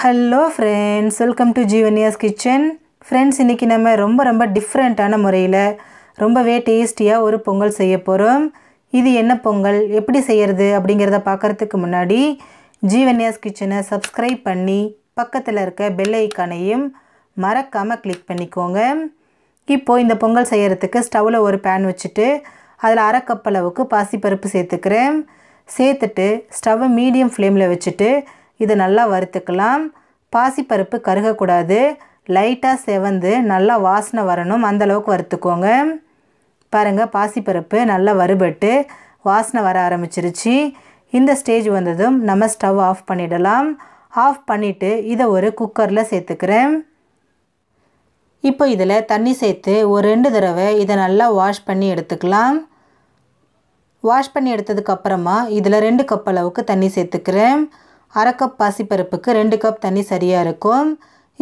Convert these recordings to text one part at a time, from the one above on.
hello friends welcome to Jeevaniya's kitchen friends இன்றைக்கி நம்ம ரொம்ப ரொம்ப டிஃப்ரெண்ட்டான முறையில் ரொம்பவே டேஸ்டியாக ஒரு பொங்கல் செய்ய போகிறோம் இது என்ன பொங்கல் எப்படி செய்கிறது அப்படிங்கிறத பார்க்குறதுக்கு முன்னாடி ஜீவன்யாஸ் கிச்சனை சப்ஸ்கிரைப் பண்ணி பக்கத்தில் இருக்க பெல் ஐக்கானையும் மறக்காமல் கிளிக் பண்ணிக்கோங்க இப்போது இந்த பொங்கல் செய்கிறதுக்கு ஸ்டவ்வில் ஒரு பேன் வச்சுட்டு அதில் அரை பாசிப்பருப்பு சேர்த்துக்கிறேன் சேர்த்துட்டு ஸ்டவ்வை மீடியம் ஃப்ளேமில் வச்சுட்டு இது நல்லா வறுத்துக்கலாம் பாசிப்பருப்பு கருகக்கூடாது லைட்டாக செவந்து நல்லா வாசனை வரணும் அந்தளவுக்கு வறுத்துக்கோங்க பாருங்கள் பாசிப்பருப்பு நல்லா வறுபட்டு வாசனை வர ஆரம்பிச்சிருச்சு இந்த ஸ்டேஜ் வந்ததும் நம்ம ஸ்டவ் ஆஃப் பண்ணிடலாம் ஆஃப் பண்ணிவிட்டு இதை ஒரு குக்கரில் சேர்த்துக்கிறேன் இப்போ இதில் தண்ணி சேர்த்து ஒரு ரெண்டு தடவை இதை நல்லா வாஷ் பண்ணி எடுத்துக்கலாம் வாஷ் பண்ணி எடுத்ததுக்கப்புறமா இதில் ரெண்டு கப் அளவுக்கு தண்ணி சேர்த்துக்கிறேன் அரை கப் பாசிப்பருப்புக்கு ரெண்டு கப் தண்ணி சரியாக இருக்கும்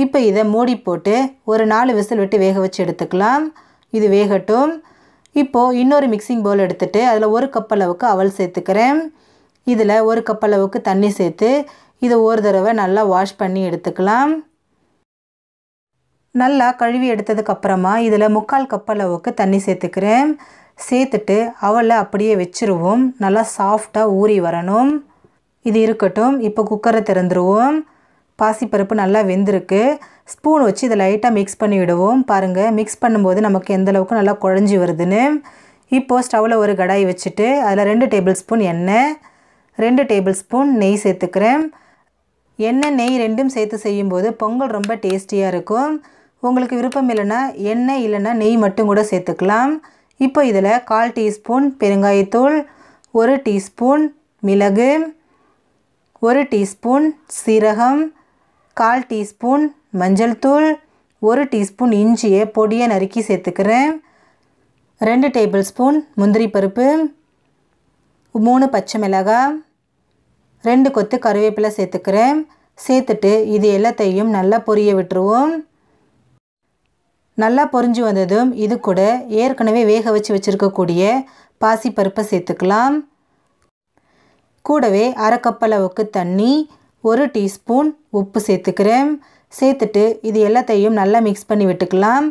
இப்போ இதை மூடி போட்டு ஒரு நாலு விசில் விட்டு வேக வச்சு எடுத்துக்கலாம் இது வேகட்டும் இப்போது இன்னொரு மிக்சிங் பவுல் எடுத்துகிட்டு அதில் ஒரு கப் அளவுக்கு அவல் சேர்த்துக்கிறேன் இதில் ஒரு கப் அளவுக்கு தண்ணி சேர்த்து இதை ஒரு தடவை நல்லா வாஷ் பண்ணி எடுத்துக்கலாம் நல்லா கழுவி எடுத்ததுக்கப்புறமா இதில் முக்கால் கப் அளவுக்கு தண்ணி சேர்த்துக்கிறேன் சேர்த்துட்டு அவளை அப்படியே வச்சுருவோம் நல்லா சாஃப்டாக ஊறி வரணும் இது இருக்கட்டும் இப்போ குக்கரை திறந்துருவோம் பாசிப்பருப்பு நல்லா வெந்திருக்கு ஸ்பூன் வச்சு இதை லைட்டாக மிக்ஸ் பண்ணி விடுவோம் பாருங்கள் மிக்ஸ் பண்ணும்போது நமக்கு எந்தளவுக்கு நல்லா குழஞ்சி வருதுன்னு இப்போது ஸ்டவ்வில் ஒரு கடாய் வச்சுட்டு அதில் ரெண்டு டேபிள் ஸ்பூன் எண்ணெய் ரெண்டு டேபிள் ஸ்பூன் நெய் சேர்த்துக்கிறேன் எண்ணெய் நெய் ரெண்டும் சேர்த்து செய்யும்போது பொங்கல் ரொம்ப டேஸ்டியாக இருக்கும் உங்களுக்கு விருப்பம் இல்லைன்னா எண்ணெய் இல்லைன்னா நெய் மட்டும் கூட சேர்த்துக்கலாம் இப்போ இதில் கால் டீஸ்பூன் பெருங்காயத்தூள் ஒரு டீஸ்பூன் மிளகு ஒரு டீஸ்பூன் சீரகம் கால் டீஸ்பூன் மஞ்சள் தூள் ஒரு டீஸ்பூன் இஞ்சியை பொடியை நறுக்கி சேர்த்துக்கிறேன் ரெண்டு டேபிள் ஸ்பூன் முந்திரி பருப்பு மூணு பச்சை மிளகாய் ரெண்டு கொத்து கருவேப்பிலை சேர்த்துக்கிறேன் சேர்த்துட்டு இது எல்லாத்தையும் நல்லா பொரிய விட்டுருவோம் நல்லா பொரிஞ்சு வந்ததும் இது கூட ஏற்கனவே வேக வச்சு வச்சுருக்கக்கூடிய பாசிப்பருப்பை சேர்த்துக்கலாம் கூடவே அரைக்கப்பளவுக்கு தண்ணி ஒரு டீஸ்பூன் உப்பு சேர்த்துக்கிறேன் சேர்த்துட்டு இது எல்லாத்தையும் நல்லா மிக்ஸ் பண்ணி விட்டுக்கலாம்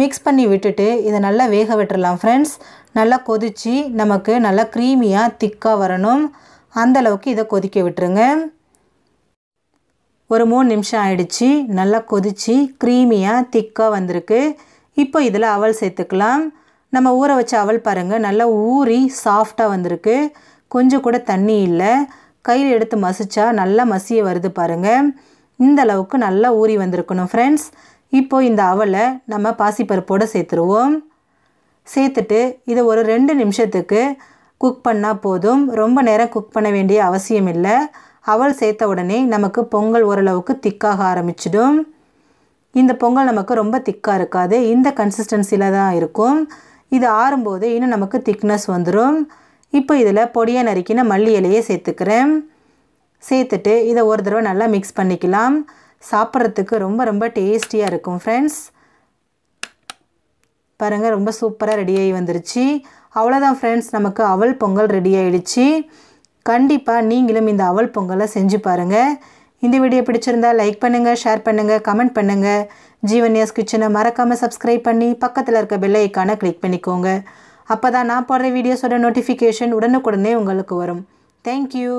மிக்ஸ் பண்ணி விட்டுட்டு இதை நல்லா வேக விட்டுடலாம் ஃப்ரெண்ட்ஸ் நல்லா கொதித்து நமக்கு நல்லா க்ரீமியாக திக்காக வரணும் அந்தளவுக்கு இதை கொதிக்க விட்டுருங்க ஒரு மூணு நிமிஷம் ஆயிடுச்சு நல்லா கொதித்து க்ரீமியாக திக்காக வந்திருக்கு இப்போ இதில் அவல் சேர்த்துக்கலாம் நம்ம ஊற வச்ச அவல் பாருங்கள் நல்லா ஊறி சாஃப்டாக வந்திருக்கு கொஞ்சம் கூட தண்ணி இல்லை கையில் எடுத்து மசிச்சா நல்லா மசிய வருது பாருங்கள் இந்த அளவுக்கு நல்லா ஊறி வந்திருக்கணும் ஃப்ரெண்ட்ஸ் இப்போது இந்த அவலை நம்ம பாசிப்பருப்போடு சேர்த்துருவோம் சேர்த்துட்டு இதை ஒரு ரெண்டு நிமிஷத்துக்கு குக் பண்ணால் போதும் ரொம்ப நேரம் குக் பண்ண வேண்டிய அவசியம் இல்லை அவல் சேர்த்த உடனே நமக்கு பொங்கல் ஓரளவுக்கு திக்காக ஆரம்பிச்சிடும் இந்த பொங்கல் நமக்கு ரொம்ப திக்காக இருக்காது இந்த கன்சிஸ்டன்சியில் தான் இருக்கும் இது ஆறும்போது இன்னும் நமக்கு திக்னஸ் வந்துடும் இப்போ இதில் பொடியை நறுக்கின மல்லி இலையை சேர்த்துக்கிறேன் சேர்த்துட்டு இதை ஒரு தடவை நல்லா மிக்ஸ் பண்ணிக்கலாம் சாப்பிட்றதுக்கு ரொம்ப ரொம்ப டேஸ்டியாக இருக்கும் ஃப்ரெண்ட்ஸ் பாருங்கள் ரொம்ப சூப்பராக ரெடி ஆகி வந்துருச்சு அவ்வளோதான் ஃப்ரெண்ட்ஸ் நமக்கு அவல் பொங்கல் ரெடி ஆகிடுச்சு கண்டிப்பாக நீங்களும் இந்த அவல் பொங்கலை செஞ்சு பாருங்கள் இந்த வீடியோ பிடிச்சிருந்தா லைக் பண்ணுங்கள் ஷேர் பண்ணுங்கள் கமெண்ட் பண்ணுங்கள் ஜீவன்யாஸ் கிச்சனை மறக்காமல் சப்ஸ்கிரைப் பண்ணி பக்கத்தில் இருக்க பெல்லைக்கான கிளிக் பண்ணிக்கோங்க அப்போ தான் நான் போடுற வீடியோஸோட நோட்டிஃபிகேஷன் உடனுக்குடனே உங்களுக்கு வரும் தேங்க்யூ